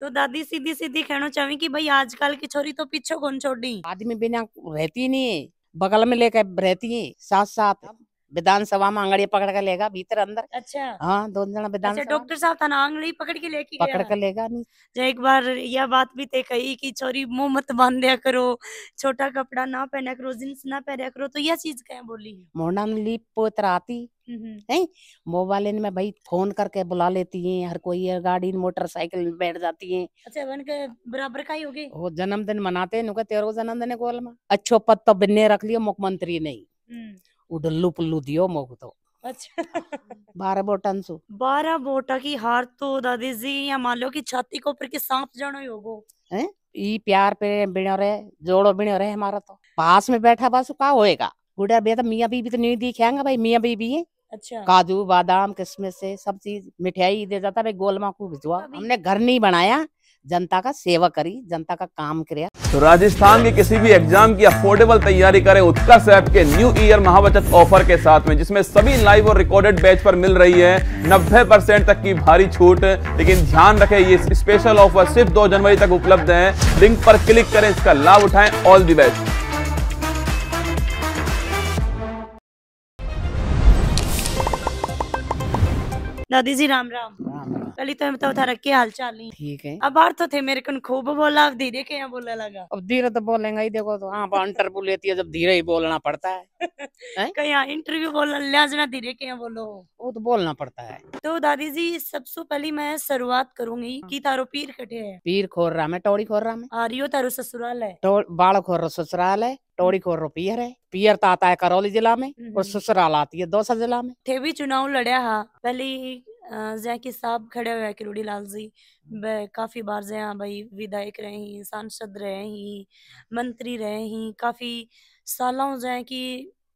तो दादी सीधी सीधी कहना चाहे की भाई आजकल की छोरी तो पीछे कौन छोड़ी आदमी बिना रहती नहीं है बगल में लेकर रहती है साथ साथ विधानसभा में आंगड़ी पकड़ कर लेगा भीतर अंदर अच्छा हाँ दो जना अच्छा, विधान डॉक्टर साहब था ना आंगड़ी पकड़ के लेके पकड़ कर लेगा नहीं जो एक बार यह बात भी थे कही कि छोरी मुंह मत बांध दिया करो छोटा कपड़ा ना पहना करो जींस ना पहना करो तो यह चीज क्या बोली मोहना लीप पोतराती हैं मोबाइल में भाई फोन करके बुला लेती हैं हर कोई है, गाड़ी मोटरसाइकिल में बैठ जाती है अच्छा के बराबर का ही होगी वो जन्मदिन मनाते हैं तेरे को जन्मदिन है गोल में अच्छो पद तो बिन्ने रख लियो मुख्यमंत्री नहीं उडल्लू पुल्लू दियो मोह तो अच्छा बारह बोटा सु बारह बोटा की हार तो दादी जी या मान लो की छाती को सांप जानो ही होगो ई प्यार पे बिणो रहे जोड़ो बिना रहे हमारा तो पास में बैठा बस का होएगा गुड़ा बेटा मियाँ बीबी तो नहीं दिखेगा भाई मियाँ बीबी है अच्छा काजू बादाम किशमिश से सब चीज मिठाई दे जाता भाई गोलमा को भिजवा हमने घर नहीं बनाया जनता का सेवा करी जनता का काम किया तो राजस्थान के किसी भी एग्जाम की अफोर्डेबल तैयारी करें उत्कर्ष ऐप के न्यू ईयर महाबचत ऑफर के साथ में जिसमें सभी लाइव और रिकॉर्डेड बैच पर मिल रही है 90 परसेंट तक की भारी छूट लेकिन ध्यान रखें ये स्पेशल ऑफर सिर्फ 2 जनवरी तक उपलब्ध है लिंक पर क्लिक करें इसका लाभ उठाएं ऑल दी बेस्ट दादी जी राम राम राम पहले तो बताओ थारा क्या हाल चाल नहीं ठीक है अब बार तो थे मेरे को खूब बोला अब धीरे के यहाँ बोलने लगा अब धीरे तो बोलेगा ही देखो तो आप इंटरव्यू लेती है जब धीरे ही बोलना पड़ता है कहीं इंटरव्यू बोलना लिहाजा धीरे के यहाँ बोलो वो तो बोलना पड़ता है तो दादी जी सबसे पहले मैं शुरुआत करूंगी की तारो पीर कटे है पीर खोर रहा मैं टोड़ी खोर रहा मैं आ रही हो तारो ससुराल है बाढ़ खोर रो ससुराल है टोड़ी खोर रो पियर है पियर तो आता है करौली जिला में और ससुराल आती है दौसा जिला में थे भी चुनाव लड़ा हा पहली जै के साहब खड़े हुए रूढ़ी लाल जी काफ़ी बार जया भाई विधायक रहे हैं सांसद रहे हैं मंत्री रहे हैं काफ़ी सालों जै की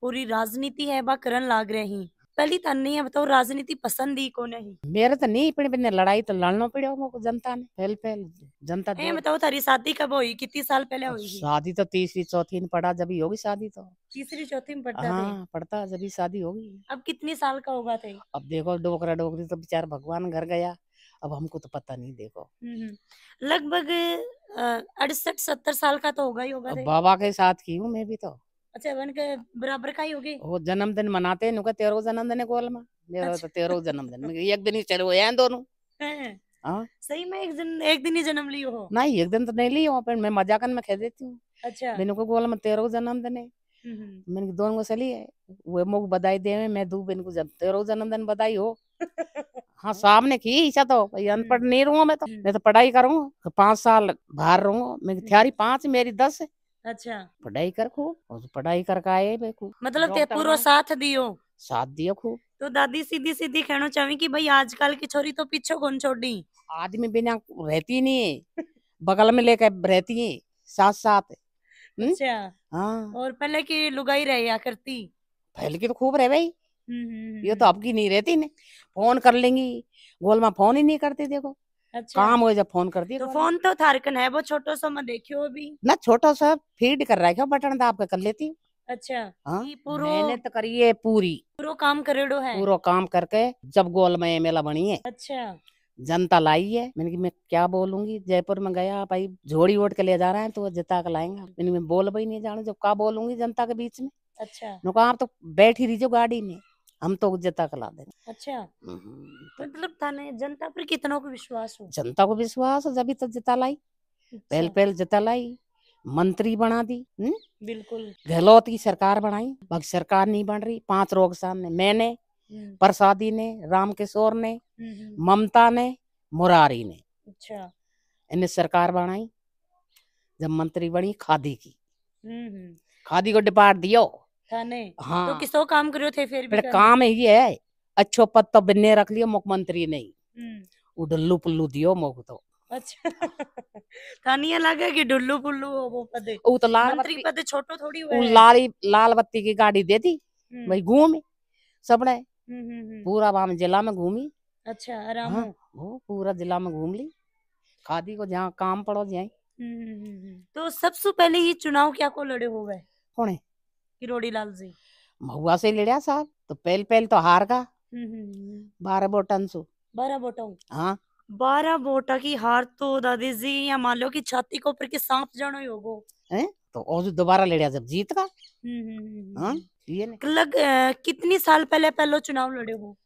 पूरी राजनीति है बा करण लाग रहे हैं पहली तो नहीं है बताओ राजनीति पसंद ही को नहीं मेरा तो नहीं पड़ी पड़ी लड़ाई तो लड़ना पड़ी हमको जनता ने पहले पहले जनता ने बताओ तारी शादी कब हुई कितनी साल पहले हुई शादी तो तीसरी चौथी में पड़ा जब होगी शादी तो तीसरी चौथी में पड़ता हाँ, पड़ता जब शादी होगी अब कितने साल का होगा थे अब देखो डोकरा डोकरी तो बेचारा भगवान घर गया अब हमको तो पता नहीं देखो हम्म, हम्म। लगभग अड़सठ सत्तर साल का तो होगा ही होगा बाबा के साथ की हूँ मैं भी तो अच्छा के बराबर का ही होगी वो जन्मदिन मनाते हैं नुका तेरो जन्मदिन है गोल में मेरा अच्छा। तो तेरो जन्मदिन एक दिन ही चलो हुए हैं दोनों हाँ सही में एक दिन एक दिन ही जन्म लियो हो नहीं एक दिन तो नहीं लियो पर मैं मजाकन में कह देती हूँ अच्छा मैंने को गोल में तेरो जन्मदिन है हम्म, हम्म। मैंने दोनों को सली है वो मुख बधाई दे मैं दू बिन को तेरो जन्मदिन बधाई हो हाँ सामने की इच्छा तो हम्म। अनपढ़ नहीं रहूंगा मैं तो मैं तो पढ़ाई करूंगा पांच साल बाहर रहूंगा मैं थ्यारी पांच मेरी दस अच्छा पढ़ाई कर खूब और पढ़ाई करके आए मैं खूब मतलब ते पूरो साथ दियो साथ दियो खूब तो दादी सीधी सीधी कहना चाहवी कि भाई आजकल की छोरी तो पीछे कौन छोड़ी आदमी बिना रहती नहीं है बगल में लेकर रहती है साथ साथ हम्म? अच्छा हाँ और पहले की लुगाई रह या करती पहले की तो खूब रहे भाई हम्म, हम्म, ये तो अब की नहीं रहती ने फोन कर लेंगी गोलमा फोन ही नहीं करती देखो अच्छा। काम हो जब फोन कर दी तो फोन तो थारकन है वो छोटो सो मैं देखियो अभी ना छोटो सा फीड कर रहा है बटन दाब कर लेती अच्छा हाँ, पूरो मेहनत तो करिए पूरी पूरो काम करेड़ो है पूरो काम करके जब गोल में मेला बनी है अच्छा जनता लाई है मैंने कि मैं क्या बोलूंगी जयपुर में गया भाई झोड़ी वोट के ले जा रहा है तो जनता का लाएंगा मैंने मैं बोल भी नहीं जाना जब क्या बोलूंगी जनता के बीच में अच्छा नुका आप तो बैठ ही रही गाड़ी में हम तो जनता का ला देंगे अच्छा हम्म। तो मतलब जनता ने जनता पर कितनों को विश्वास हो जनता को विश्वास जब तक तो जता लाई अच्छा। पहल पहल जता लाई मंत्री बना दी हुँ? हम्म? बिल्कुल गहलोत की सरकार बनाई भग सरकार नहीं बन रही पांच रोग सामने मैंने हम्म। प्रसादी ने राम किशोर ने हम्म, ममता ने मुरारी ने अच्छा इन्हें सरकार बनाई जब मंत्री बनी खादी की खादी को डिपार्ट दियो तो हाँ तो किसो काम करियो थे फिर भी काम यही है अच्छो पद तो बिन्ने रख लियो मुख्यमंत्री नहीं हम्म। उडल्लू पुल्लू दियो मोक तो अच्छा लगे कि डुल्लू पुल्लू वो पदे वो तो लाल मंत्री छोटो थोड़ी हुए लाली लाल बत्ती की गाड़ी दे दी हम्म। भाई घूम सबने हम्म, पूरा जिला में घूमी अच्छा आराम हाँ, वो पूरा जिला में घूम ली खादी को जहाँ काम पड़ो जाए तो सबसे पहले ये चुनाव क्या को लड़े हो गए किरोड़ी लाल जी महुआ से लड़ा साहब तो पहल पहल तो हार गा हम्म। बारह बोटा सो बारह बोटा हाँ बारह बोटा की हार तो दादी जी या मान लो की छाती को ऊपर के सांप जानो ही होगो है तो और दोबारा लड़िया जब जीत का हम्म, हम्म, हाँ, ये लग कितनी साल पहले पहले चुनाव लड़े हो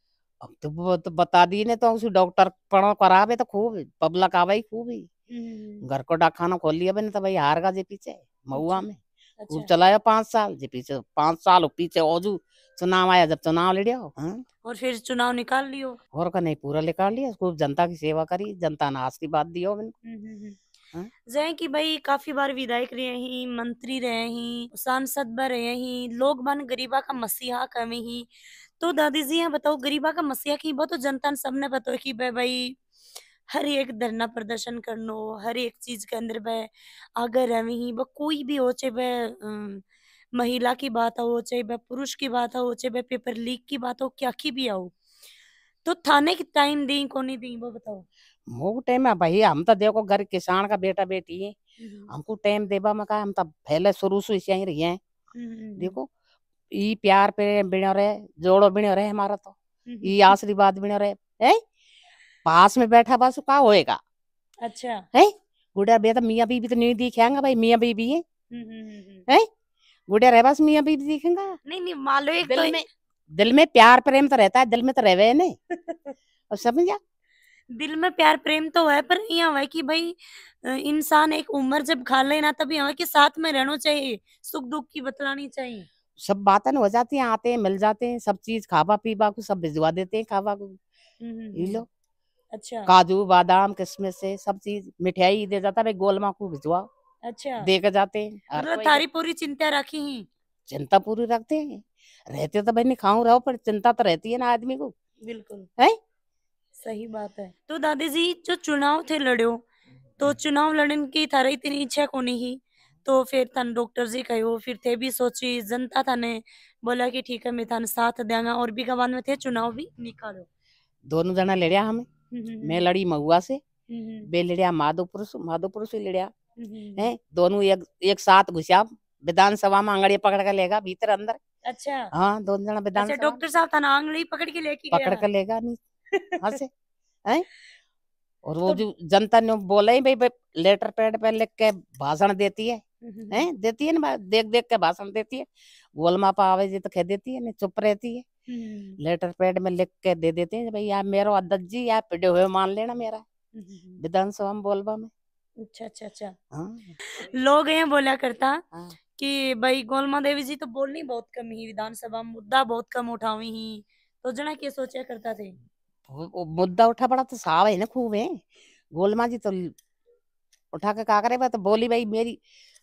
अब तो, वो तो बता दी ने तो उसी डॉक्टर पढ़ो करावे तो खूब पब्लिक आवे खूब ही घर को डाखाना खोल लिया तो भाई हार गा जे पीछे महुआ अच्छा। में अच्छा। चलाया पांच साल जी पीछे पांच साल पीछे औजू चुनाव आया जब चुनाव ले लिया हम्म। और फिर चुनाव निकाल लियो और का नहीं पूरा निकाल लिया खूब जनता की सेवा करी जनता ने आशीर्वाद दिया जय की हम्म, हम्म, हाँ। भाई काफी बार विधायक रहे ही मंत्री रहे ही सांसद ब रहे ही लोग बन गरीबा का मसीहा कमे ही तो दादी जी यहाँ बताओ गरीबा का मसीहा की बहुत तो जनता ने सबने बताओ की भाई हर एक धरना प्रदर्शन करनो हर एक चीज के अंदर वह आगे ही वह कोई भी हो चाहे वह महिला की बात हो चाहे वह पुरुष की बात हो चाहे वह पेपर लीक की बात हो क्या की भी आओ तो थाने की टाइम दी को नहीं दी वो बताओ मुख टाइम है भाई हम तो देखो घर किसान का बेटा बेटी है हमको हम्म। टाइम देबा में कहा हम तो पहले शुरू से ऐसे ही रही है हम्म, हम्म, देखो ई प्यार पे बिना रहे जोड़ो बिना रहे हमारा तो ई आशीर्वाद बिना रहे है पास में बैठा बस का होएगा अच्छा है गुड़िया बेटा तो मियाँ बीबी तो नहीं दिखेगा भाई मियाँ बीबी है हम्म, हम्म, हम्म, है गुड़िया रहे बस मियाँ बीबी दिखेगा नहीं नहीं लो एक दिल तो में दिल में प्यार प्रेम तो रहता है दिल में तो रहे ने समझ समझा दिल में प्यार प्रेम तो है पर यहाँ है कि भाई इंसान एक उम्र जब खा लेना तभी यहाँ कि साथ में रहना चाहिए सुख दुख की बतलानी चाहिए सब बातें हो जाती हैं आते हैं मिल जाते हैं सब चीज खावा पीवा को सब भिजवा देते हैं खावा को ये लोग अच्छा काजू बादाम किशमिश से सब चीज मिठाई दे जाता है गोलमा को भिजवा अच्छा दे के जाते हैं मतलब तारी पूरी चिंता रखी है चिंता पूरी रखते हैं रहते तो भाई खाऊ रहो पर चिंता तो रहती है ना आदमी को बिल्कुल है सही बात है तो दादी जी जो चुनाव थे लड़ो तो चुनाव लड़ने की थारी इतनी इच्छा को नहीं तो फिर तन डॉक्टर जी कहो फिर थे भी सोची जनता ने बोला कि ठीक है मैं थाना साथ देंगा और भी गवान में थे चुनाव भी निकालो दोनों जना लड़िया हमें मैं लड़ी महुआ से बे लड़िया माधो पुरुष से लड़िया है दोनों एक एक साथ घुसा विधानसभा में आंगड़ी पकड़ कर लेगा भीतर अंदर अच्छा हाँ दोनों जना अच्छा, विधान डॉक्टर साहब था ना आंगड़ी पकड़ के लेके पकड़ कर लेगा नहीं हाँ से है और वो तो जो जनता ने बोला ही भाई लेटर पैड पे लिख के भाषण देती है हैं देती है ना देख देख के भाषण देती है गोलमापा आवे जी तो कह देती है ना चुप रहती है हम्म। लेटर पैड में लिख के दे देते हैं भाई आप मेरो अध्यक्ष जी आप पिटे हुए मान लेना मेरा हम्म, हम्म, विधानसभा में बोलबा में अच्छा अच्छा अच्छा हाँ। लोग ये बोला करता हाँ। कि भाई गोलमा देवी जी तो बोलनी बहुत कम ही विधानसभा मुद्दा बहुत कम उठावी ही तो जना के सोचा करता थे मुद्दा उठा पड़ा तो साव है ना खूब है गोलमा जी तो उठा के का करे तो बोली भाई मेरी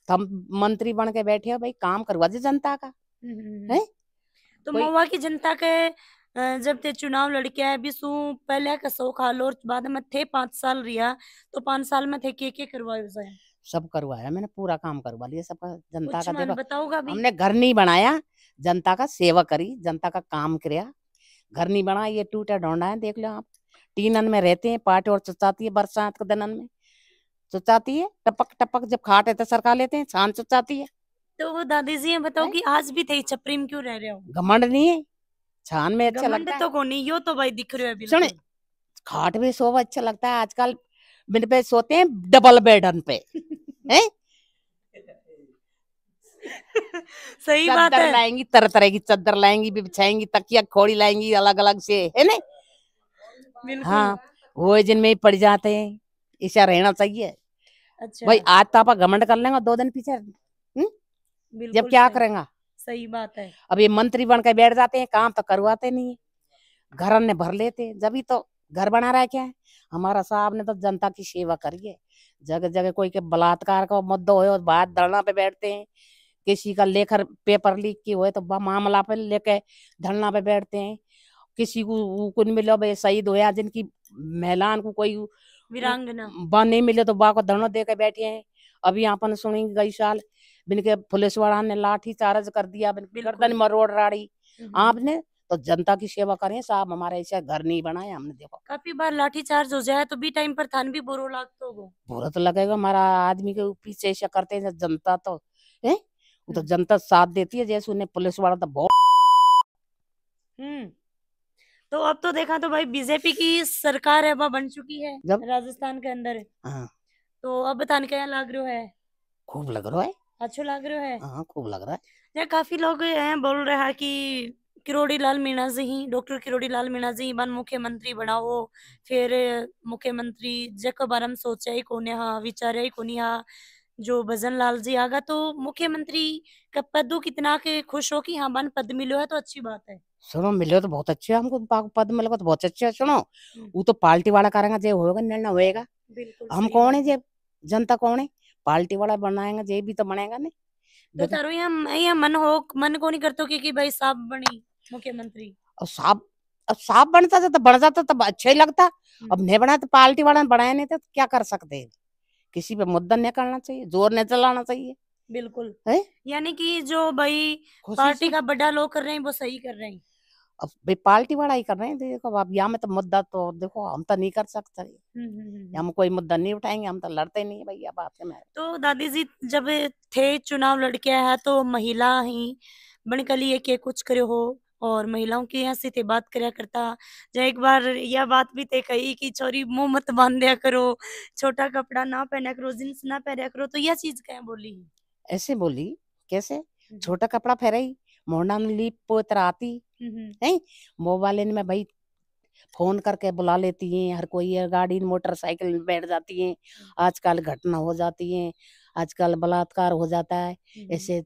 तो हम मंत्री बन के बैठे हो भाई काम करवा दे जनता का है तो महुआ की जनता के जब ते चुनाव लड़किया भी सू पहले का सौ खाल और बाद में थे पांच साल रिया तो पांच साल में थे के के करवाए सब करवाया मैंने पूरा काम करवा लिया सब जनता का बताओगा हमने घर नहीं बनाया जनता का सेवा करी जनता का काम किया घर नहीं बना ये टूटा ढोंडा है देख लो आप टीनन में रहते हैं पार्टी और चुचाती है बरसात के दनन में चुचाती है टपक टपक जब खाट है तो सरका लेते हैं छान चुचाती है तो वो दादी जी बताओ कि आज भी थे छपरी में क्यों रह रहे हो घमंड नहीं है छान में अच्छा लगता तो है तो को नहीं यो तो भाई दिख रहे हो सुन खाट पे सोवा अच्छा लगता है आजकल बिन पे सोते हैं डबल बेडन पे हैं सही बात है लाएंगी तरह तरह की चादर लाएंगी भी बिछाएंगी तकिया खोड़ी लाएंगी अलग अलग से है ना हाँ वो जिनमें पड़ जाते हैं ऐसा रहना चाहिए अच्छा भाई आज तो आप घमंड कर लेंगे दो दिन पीछे जब क्या करेंगे सही बात है अब ये मंत्री बन के बैठ जाते हैं काम तो करवाते नहीं है घर ने भर लेते जब तो घर बना रहा है क्या है हमारा साहब ने तो जनता की सेवा करी है जगह जगह कोई के बलात्कार का मुद्दा हो बात धरना पे बैठते हैं किसी का लेकर पेपर लीक की हुए तो मामला पे लेके धरना पे बैठते हैं किसी को कुछ मिलो भाई शहीद होया जिनकी महिलाओं को कोई वीरांगना बा नहीं मिले तो बा को धरना दे के बैठे हैं अभी यहाँ सुनेंगे गई साल बिनके पुलिस वाला ने लाठी चार्ज कर दिया गर्दन मरोड़ राड़ी आपने तो जनता की सेवा करे साहब हमारे ऐसा घर नहीं बनाया हमने देखो काफी बार लाठी चार्ज हो जाए तो भी टाइम पर थान भी बुरो लगते बुरा तो लगेगा हमारा आदमी के पीछे ऐसा करते हैं जनता तो है तो हम्म। जनता साथ देती है जैसे उन्हें पुलिस वाला तो बहुत हम्म तो अब तो देखा तो भाई बीजेपी की सरकार है वह बन चुकी है जब? राजस्थान के अंदर हाँ। तो अब बताने क्या लग रहा है खूब लग रहा है अच्छा लग रहा है हाँ खूब लग रहा है यार काफी लोग हैं बोल रहे हैं कि किरोड़ी लाल मीणा जी ही डॉक्टर किरोड़ी लाल मीणा जी बन मुख्यमंत्री बनाओ फिर मुख्यमंत्री जक बारे में सोचा ही कोने हा विचार ही कोनी हा जो भजन लाल जी आगा तो मुख्यमंत्री का पद कितना के खुश हो कि हाँ बन पद मिलो है तो अच्छी बात है सुनो मिलो तो बहुत अच्छे हमको पद मिलेगा तो बहुत अच्छा है सुनो हम्म। वो तो पार्टी वाला करेगा जो होगा निर्णय होएगा हम कौन है जे जनता कौन है पार्टी वाला बनाएगा जे भी तो बनेगा नहीं तो तारो यहाँ यहाँ मन हो मन को नहीं करते क्योंकि भाई साहब बनी मुख्यमंत्री और साहब अब साफ बनता था तो बन जाता तब अच्छा ही लगता हम्म। अब नहीं बनाया तो पार्टी वाला बनाया नहीं था तो क्या कर सकते हैं किसी पे मुद्दा नहीं करना चाहिए जोर नहीं चलाना चाहिए बिल्कुल यानी कि जो भाई पार्टी का बड़ा लोग कर रहे हैं वो सही कर रहे हैं अब भाई पार्टी वाला ही कर रहे हैं देखो अब यहाँ में तो मुद्दा तो देखो हम तो नहीं कर सकते हम हम्म, हम्म, हम्म, कोई मुद्दा नहीं उठाएंगे हम तो लड़ते नहीं भैया बात है मैं तो दादी जी जब थे चुनाव लड़के है तो महिला ही लिए के कुछ करे हो और महिलाओं की यहाँ से थे बात कराया करता जो एक बार यह बात भी थे कही कि छोरी मुंह मत बांध दिया करो छोटा कपड़ा ना पहना करो जींस ना पहना करो तो यह चीज क्या बोली ऐसे बोली कैसे छोटा कपड़ा फेराई मोहना लीप आती हम्म। नहीं मोबाइल में भाई फोन करके बुला लेती हैं हर कोई है, गाड़ी मोटरसाइकिल में बैठ जाती हैं हम्म। आजकल घटना हो जाती है आजकल बलात्कार हो जाता है हम्म। ऐसे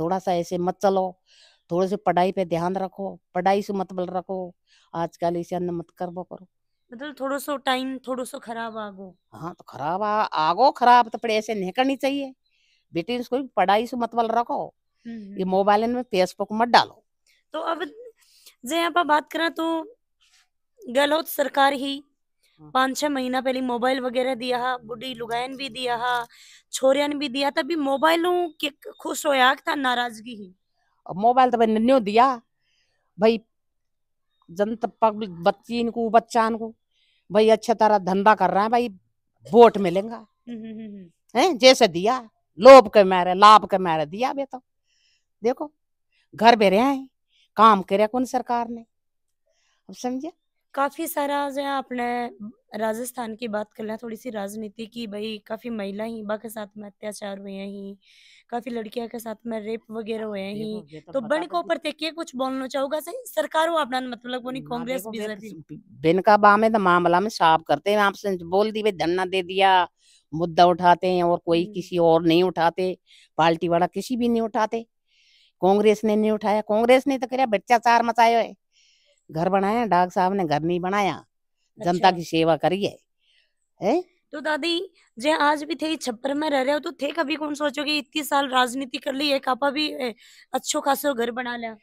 थोड़ा सा ऐसे मत चलो थोड़े से पढ़ाई पे ध्यान रखो पढ़ाई से मत मतलब बल रखो आजकल इसे अन्न मत करबो करो मतलब थोड़ा सो टाइम थोड़ा सो खराब आगो हाँ तो खराब आ, आगो खराब तो पड़े ऐसे नहीं करनी चाहिए बेटी उसको पढ़ाई से मतबल रखो ये मोबाइल में फेसबुक मत डालो तो अब जे आप बात करा तो गहलोत सरकार ही हाँ. पांच छह महीना पहले मोबाइल वगैरह दिया हा बुढ़ी लुगाइन भी दिया हा ने भी दिया तभी मोबाइलों के खुश होया था नाराजगी ही मोबाइल तो भाई न्यो दिया भाई जनता पब्लिक बच्ची को बच्चान को भाई अच्छा तारा धंधा कर रहा है भाई वोट मिलेगा हम्म, हम्म, हम्म, हैं जैसे दिया लोभ के मारे लाभ के मारे दिया बे तो देखो घर रहे हैं काम करे कौन सरकार ने अब समझे काफी सारा जो है आपने राजस्थान की बात कर लें थोड़ी सी राजनीति की भाई काफी महिला हिबा के साथ में अत्याचार हुए हैं काफी लड़कियां के साथ में रेप वगैरह हुए हैं तो, तो बन को ऊपर देखिए कुछ बोलना चाहूंगा सही सरकार हो अपना मतलब वो नहीं कांग्रेस बीजेपी बिन का बा में तो मामला में साफ करते हैं आपसे बोल दी भाई धरना दे दिया मुद्दा उठाते हैं और कोई हम्म। किसी और नहीं उठाते पार्टी वाला किसी भी नहीं उठाते कांग्रेस ने नहीं उठाया कांग्रेस ने तो कर भ्रष्टाचार मचाया है घर बनाया डाक साहब ने घर नहीं बनाया अच्छा। जनता की सेवा करी है, ए? तो दादी जे आज भी थे छप्पर में रह रहे हो तो थे कभी कौन सोचो कि इतनी साल राजनीति कर ली है कापा भी अच्छो खासो घर बना लिया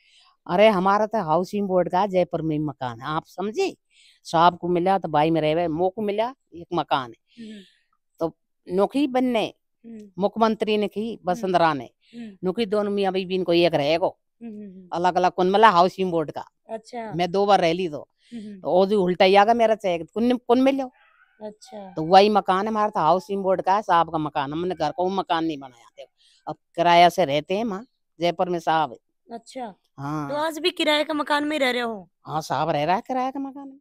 अरे हमारा तो हाउसिंग बोर्ड का जयपुर में मकान है आप समझे साहब को मिला तो भाई में रह मो को मिला एक मकान है हम्म। तो नौकरी बनने हम्म। मुख्यमंत्री ने की हम्म। बसंतरा ने हम्म। नुकी दोनों तो मियाँ बीन को एक रहेगा हम्म, हम्म, अलग अलग कुनमला हाउसिंग बोर्ड का अच्छा मैं दो बार रह ली तो, तो उल्टा ही आगा मेरा चेक तो कुन कुन मिल जाओ अच्छा तो वही मकान है हमारा था हाउसिंग बोर्ड का साहब का मकान हमने घर को मकान नहीं बनाया थे अब किराया से रहते हैं माँ जयपुर में साहब अच्छा हाँ तो आज भी किराए का मकान में रह रहे हो हाँ साहब रह रहा है किराया का मकान में